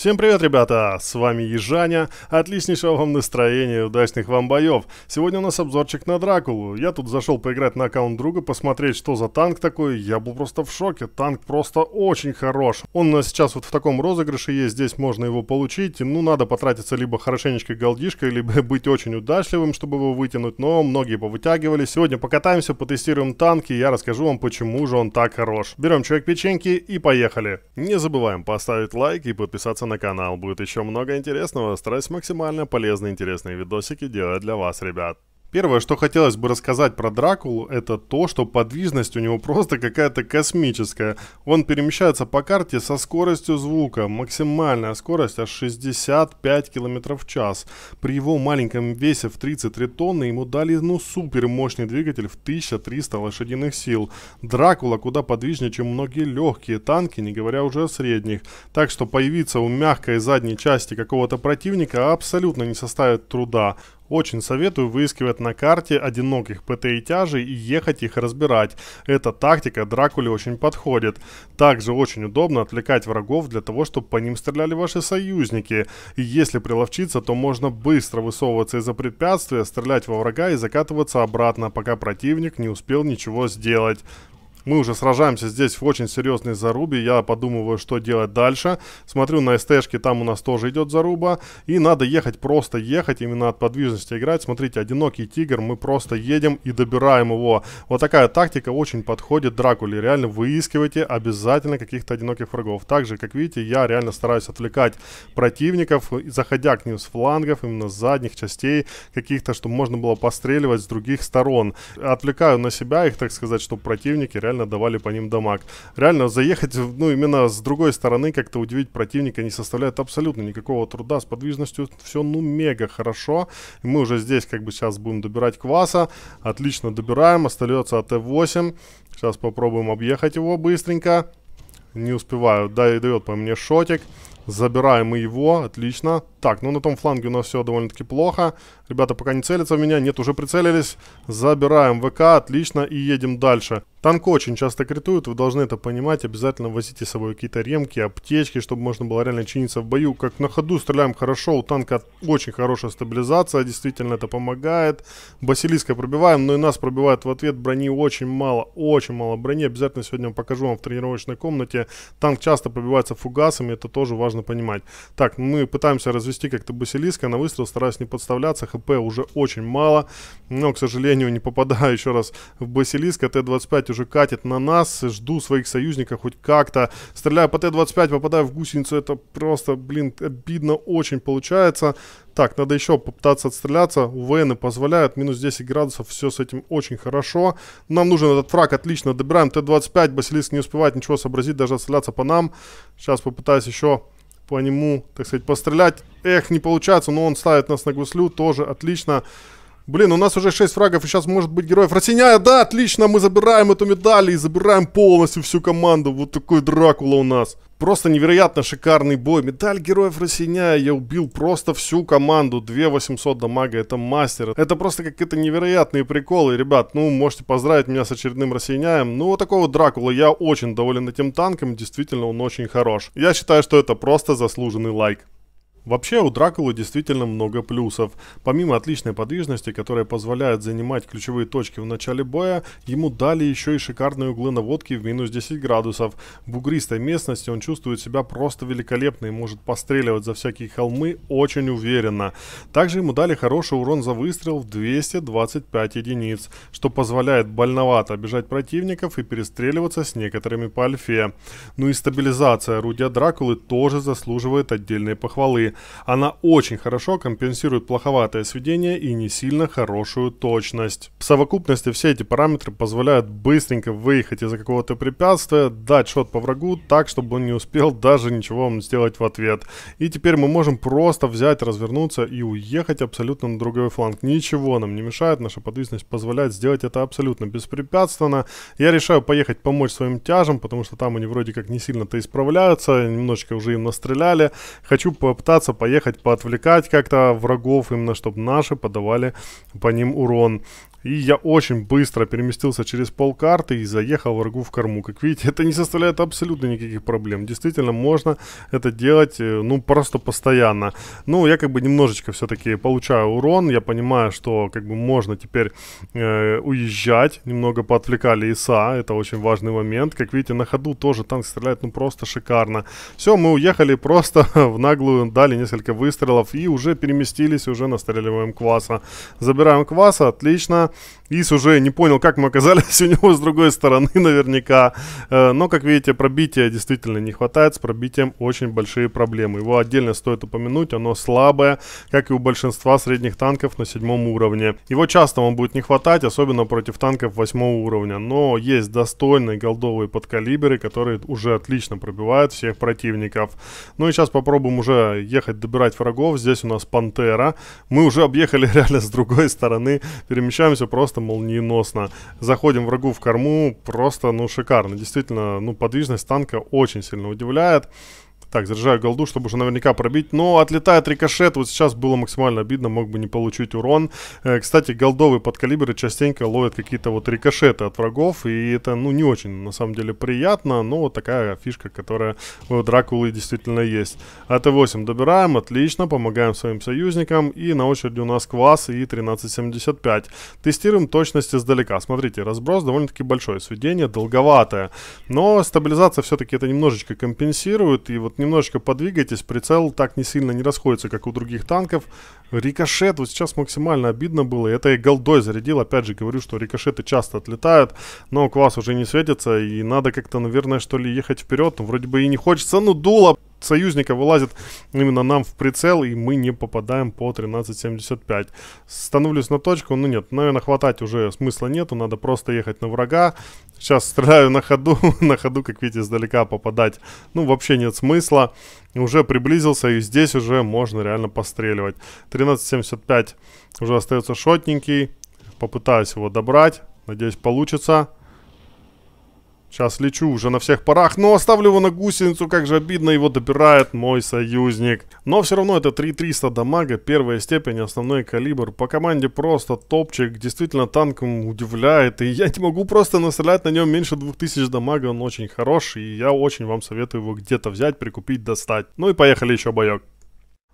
Всем привет, ребята! С вами Ежаня. Отличнейшего вам настроения удачных вам боев. Сегодня у нас обзорчик на Дракулу. Я тут зашел поиграть на аккаунт друга, посмотреть, что за танк такой. Я был просто в шоке. Танк просто очень хорош. Он у э, нас сейчас вот в таком розыгрыше есть. Здесь можно его получить. Ну, надо потратиться либо хорошенечко голдишкой, либо быть очень удачливым, чтобы его вытянуть. Но многие повытягивали. Сегодня покатаемся, потестируем танки. Я расскажу вам, почему же он так хорош. Берем человек печеньки и поехали. Не забываем поставить лайк и подписаться на на канал, будет еще много интересного. Стараюсь максимально полезные интересные видосики делать для вас, ребят. Первое, что хотелось бы рассказать про Дракулу, это то, что подвижность у него просто какая-то космическая. Он перемещается по карте со скоростью звука. Максимальная скорость аж 65 км в час. При его маленьком весе в 33 тонны ему дали ну супер мощный двигатель в 1300 лошадиных сил. Дракула куда подвижнее, чем многие легкие танки, не говоря уже о средних. Так что появиться у мягкой задней части какого-то противника абсолютно не составит труда. Очень советую выискивать на карте одиноких ПТ и тяжей и ехать их разбирать. Эта тактика Дракуле очень подходит. Также очень удобно отвлекать врагов для того, чтобы по ним стреляли ваши союзники. И если приловчиться, то можно быстро высовываться из-за препятствия, стрелять во врага и закатываться обратно, пока противник не успел ничего сделать. Мы уже сражаемся здесь в очень серьезной зарубе. Я подумываю, что делать дальше. Смотрю на СТшки, там у нас тоже идет заруба. И надо ехать, просто ехать, именно от подвижности играть. Смотрите, одинокий тигр, мы просто едем и добираем его. Вот такая тактика очень подходит Дракуле. Реально выискивайте обязательно каких-то одиноких врагов. Также, как видите, я реально стараюсь отвлекать противников, заходя к ним с флангов, именно с задних частей каких-то, чтобы можно было постреливать с других сторон. Отвлекаю на себя их, так сказать, чтобы противники реально реально давали по ним дамаг. Реально заехать, ну, именно с другой стороны как-то удивить противника не составляет абсолютно никакого труда. С подвижностью все, ну, мега хорошо. И мы уже здесь как бы сейчас будем добирать кваса. Отлично добираем, остается АТ-8. Сейчас попробуем объехать его быстренько. Не успеваю. Да, и дает по мне шотик. Забираем мы его. Отлично. Так, ну на том фланге у нас все довольно-таки плохо. Ребята пока не целятся в меня. Нет, уже прицелились. Забираем ВК, отлично, и едем дальше. Танк очень часто критует, вы должны это понимать. Обязательно возите с собой какие-то ремки, аптечки, чтобы можно было реально чиниться в бою. Как на ходу стреляем хорошо, у танка очень хорошая стабилизация, действительно это помогает. Басилиска пробиваем, но и нас пробивают в ответ. Брони очень мало, очень мало брони. Обязательно сегодня покажу вам в тренировочной комнате. Танк часто пробивается фугасами, это тоже важно понимать. Так, мы пытаемся развить шести как-то Басилиска. На выстрел стараюсь не подставляться. ХП уже очень мало. Но, к сожалению, не попадаю еще раз в Басилиска. Т-25 уже катит на нас. Жду своих союзников хоть как-то. Стреляю по Т-25, попадаю в гусеницу. Это просто, блин, обидно очень получается. Так, надо еще попытаться отстреляться. УВНы позволяют. Минус 10 градусов. Все с этим очень хорошо. Нам нужен этот фраг. Отлично. Добираем Т-25. Басилиск не успевает ничего сообразить. Даже отстреляться по нам. Сейчас попытаюсь еще по нему, так сказать, пострелять. Эх, не получается, но он ставит нас на гуслю, тоже отлично. Блин, у нас уже 6 фрагов, и сейчас может быть героев. Росиняя, да, отлично, мы забираем эту медаль и забираем полностью всю команду. Вот такой Дракула у нас. Просто невероятно шикарный бой. Медаль героев Росиняя. Я убил просто всю команду. 2800 дамага. Это мастер. Это просто какие-то невероятные приколы. Ребят, ну, можете поздравить меня с очередным Росиняем. Ну, вот такого Дракула. Я очень доволен этим танком. Действительно, он очень хорош. Я считаю, что это просто заслуженный лайк. Вообще у Дракулы действительно много плюсов. Помимо отличной подвижности, которая позволяет занимать ключевые точки в начале боя, ему дали еще и шикарные углы наводки в минус 10 градусов. В бугристой местности он чувствует себя просто великолепно и может постреливать за всякие холмы очень уверенно. Также ему дали хороший урон за выстрел в 225 единиц, что позволяет больновато обижать противников и перестреливаться с некоторыми по альфе. Ну и стабилизация орудия Дракулы тоже заслуживает отдельной похвалы. Она очень хорошо компенсирует плоховатое сведение и не сильно хорошую точность. В совокупности все эти параметры позволяют быстренько выехать из-за какого-то препятствия, дать шот по врагу так, чтобы он не успел даже ничего вам сделать в ответ. И теперь мы можем просто взять, развернуться и уехать абсолютно на другой фланг. Ничего нам не мешает, наша подвижность позволяет сделать это абсолютно беспрепятственно. Я решаю поехать помочь своим тяжам, потому что там они вроде как не сильно-то исправляются, немножечко уже им настреляли. Хочу попытаться прогуляться, поехать, поотвлекать как-то врагов именно, чтобы наши подавали по ним урон. И я очень быстро переместился через пол карты и заехал врагу в корму. Как видите, это не составляет абсолютно никаких проблем. Действительно, можно это делать, э, ну, просто постоянно. Ну, я как бы немножечко все-таки получаю урон. Я понимаю, что как бы можно теперь э, уезжать. Немного поотвлекали ИСа. Это очень важный момент. Как видите, на ходу тоже танк стреляет, ну, просто шикарно. Все, мы уехали просто в наглую. Дали несколько выстрелов и уже переместились уже на стреливаем кваса. Забираем кваса, отлично. Ис уже не понял, как мы оказались у него с другой стороны наверняка. Э, но, как видите, пробития действительно не хватает. С пробитием очень большие проблемы. Его отдельно стоит упомянуть. Оно слабое, как и у большинства средних танков на седьмом уровне. Его часто вам будет не хватать, особенно против танков восьмого уровня. Но есть достойные голдовые подкалиберы, которые уже отлично пробивают всех противников. Ну и сейчас попробуем уже ехать добирать врагов. Здесь у нас Пантера. Мы уже объехали реально с другой стороны. Перемещаемся все просто молниеносно. Заходим врагу в корму, просто, ну, шикарно. Действительно, ну, подвижность танка очень сильно удивляет. Так, заряжаю голду, чтобы уже наверняка пробить. Но отлетает рикошет. Вот сейчас было максимально обидно, мог бы не получить урон. Э, кстати, голдовые подкалиберы частенько ловят какие-то вот рикошеты от врагов. И это, ну, не очень, на самом деле, приятно. Но вот такая фишка, которая у Дракулы действительно есть. АТ-8 добираем, отлично. Помогаем своим союзникам. И на очереди у нас квас и 1375. Тестируем точность издалека. Смотрите, разброс довольно-таки большой. Сведение долговатое. Но стабилизация все-таки это немножечко компенсирует. И вот немножечко подвигайтесь, прицел так не сильно не расходится, как у других танков. Рикошет, вот сейчас максимально обидно было, это и голдой зарядил, опять же говорю, что рикошеты часто отлетают, но квас уже не светится, и надо как-то, наверное, что ли, ехать вперед, ну, вроде бы и не хочется, ну, дуло, союзника вылазит именно нам в прицел, и мы не попадаем по 13.75. Становлюсь на точку, ну нет, наверное, хватать уже смысла нету, надо просто ехать на врага. Сейчас стреляю на ходу, на ходу, как видите, издалека попадать, ну, вообще нет смысла. Уже приблизился, и здесь уже можно реально постреливать. 13.75 уже остается шотненький, попытаюсь его добрать, надеюсь, получится. Сейчас лечу уже на всех парах, но оставлю его на гусеницу, как же обидно, его добирает мой союзник. Но все равно это 3300 дамага, первая степень, основной калибр. По команде просто топчик, действительно танком удивляет, и я не могу просто настрелять на нем меньше 2000 дамага, он очень хороший и я очень вам советую его где-то взять, прикупить, достать. Ну и поехали еще боек.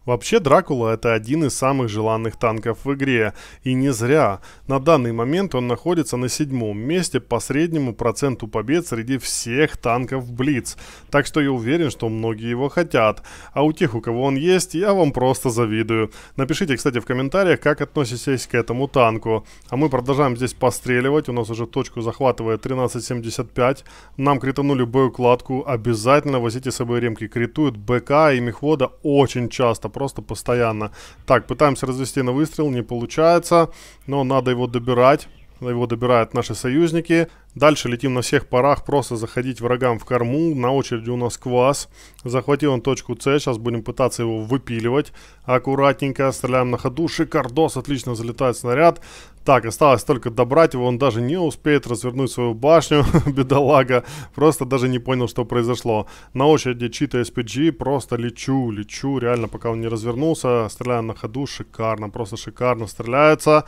Вообще Дракула это один из самых желанных танков в игре, и не зря. На данный момент он находится на седьмом месте по среднему проценту побед среди всех танков Блиц, так что я уверен, что многие его хотят. А у тех, у кого он есть, я вам просто завидую. Напишите, кстати, в комментариях, как относитесь к этому танку. А мы продолжаем здесь постреливать, у нас уже точку захватывает 13.75, нам кританули боекладку, обязательно возите с собой ремки критуют, БК и мехвода очень часто просто постоянно. Так, пытаемся развести на выстрел, не получается, но надо его добирать. Его добирают наши союзники. Дальше летим на всех парах, просто заходить врагам в корму. На очереди у нас квас. Захватил он точку С, сейчас будем пытаться его выпиливать. Аккуратненько, стреляем на ходу. Шикардос, отлично залетает снаряд. Так, осталось только добрать его, он даже не успеет развернуть свою башню, бедолага, просто даже не понял, что произошло. На очереди чита SPG, просто лечу, лечу, реально, пока он не развернулся, стреляю на ходу, шикарно, просто шикарно стреляется.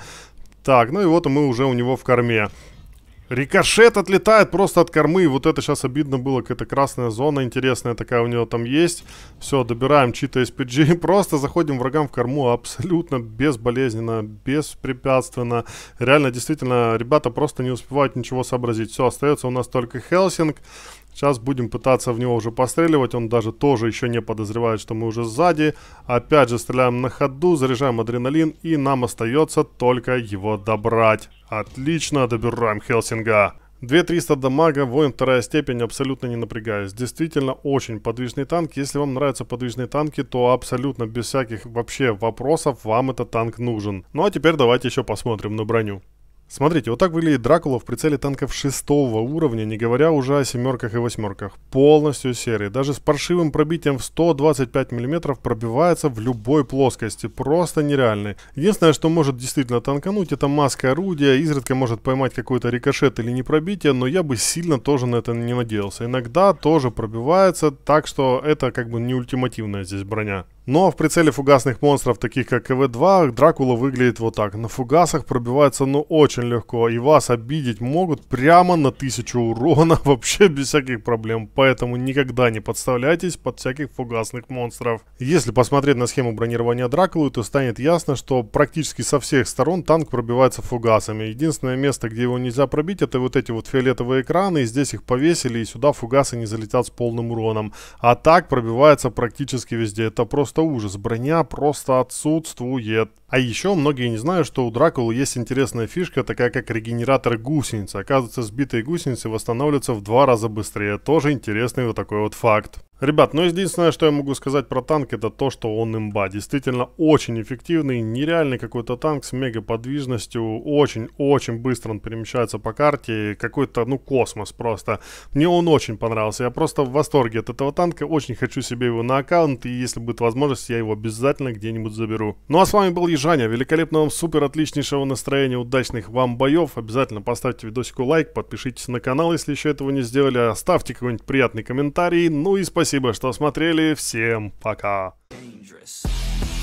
Так, ну и вот мы уже у него в корме. Рикошет отлетает просто от кормы. Вот это сейчас обидно было. Какая-то красная зона интересная такая у него там есть. Все, добираем чита SPG. Просто заходим врагам в корму абсолютно безболезненно, беспрепятственно. Реально, действительно, ребята просто не успевают ничего сообразить. Все, остается у нас только Хелсинг. Сейчас будем пытаться в него уже постреливать. Он даже тоже еще не подозревает, что мы уже сзади. Опять же стреляем на ходу, заряжаем адреналин. И нам остается только его добрать. Отлично, добираем Хелсинга. 2300 дамага, воин вторая степень, абсолютно не напрягаюсь. Действительно очень подвижный танк. Если вам нравятся подвижные танки, то абсолютно без всяких вообще вопросов вам этот танк нужен. Ну а теперь давайте еще посмотрим на броню. Смотрите, вот так выглядит Дракула в прицеле танков шестого уровня, не говоря уже о семерках и восьмерках. Полностью серый. Даже с паршивым пробитием в 125 мм пробивается в любой плоскости. Просто нереальный. Единственное, что может действительно танкануть, это маска орудия. Изредка может поймать какой-то рикошет или непробитие, но я бы сильно тоже на это не надеялся. Иногда тоже пробивается, так что это как бы не ультимативная здесь броня. Но в прицеле фугасных монстров, таких как КВ-2, Дракула выглядит вот так. На фугасах пробивается ну очень легко, и вас обидеть могут прямо на 1000 урона, вообще без всяких проблем. Поэтому никогда не подставляйтесь под всяких фугасных монстров. Если посмотреть на схему бронирования Дракулы, то станет ясно, что практически со всех сторон танк пробивается фугасами. Единственное место, где его нельзя пробить, это вот эти вот фиолетовые экраны, и здесь их повесили, и сюда фугасы не залетят с полным уроном. А так пробивается практически везде, это просто просто ужас. Броня просто отсутствует. А еще многие не знают, что у Дракулы есть интересная фишка, такая как регенератор гусеницы. Оказывается, сбитые гусеницы восстанавливаются в два раза быстрее. Тоже интересный вот такой вот факт. Ребят, ну единственное, что я могу сказать про танк, это то, что он имба. Действительно очень эффективный, нереальный какой-то танк с мега подвижностью. Очень-очень быстро он перемещается по карте. Какой-то, ну, космос просто. Мне он очень понравился. Я просто в восторге от этого танка. Очень хочу себе его на аккаунт. И если будет возможность, я его обязательно где-нибудь заберу. Ну а с вами был Ежаня. Великолепного вам супер отличнейшего настроения, удачных вам боев. Обязательно поставьте видосику лайк, подпишитесь на канал, если еще этого не сделали. Оставьте какой-нибудь приятный комментарий. Ну и спасибо Спасибо, что смотрели. Всем пока. Dangerous.